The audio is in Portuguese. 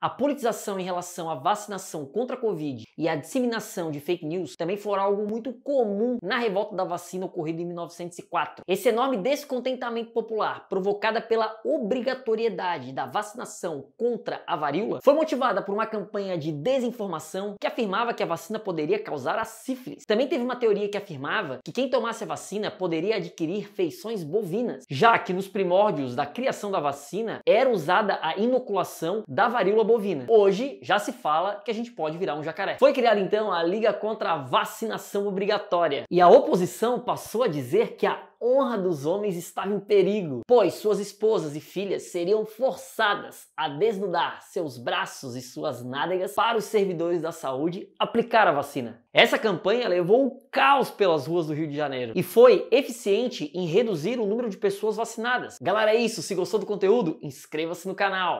A politização em relação à vacinação contra a Covid e a disseminação de fake news também foram algo muito comum na revolta da vacina ocorrida em 1904. Esse enorme descontentamento popular, provocada pela obrigatoriedade da vacinação contra a varíola, foi motivada por uma campanha de desinformação que afirmava que a vacina poderia causar a sífilis. Também teve uma teoria que afirmava que quem tomasse a vacina poderia adquirir feições bovinas, já que nos primórdios da criação da vacina era usada a inoculação da varíola bovina. Hoje já se fala que a gente pode virar um jacaré. Foi criada então a Liga contra a Vacinação Obrigatória e a oposição passou a dizer que a honra dos homens estava em perigo, pois suas esposas e filhas seriam forçadas a desnudar seus braços e suas nádegas para os servidores da saúde aplicar a vacina. Essa campanha levou o caos pelas ruas do Rio de Janeiro e foi eficiente em reduzir o número de pessoas vacinadas. Galera, é isso. Se gostou do conteúdo, inscreva-se no canal.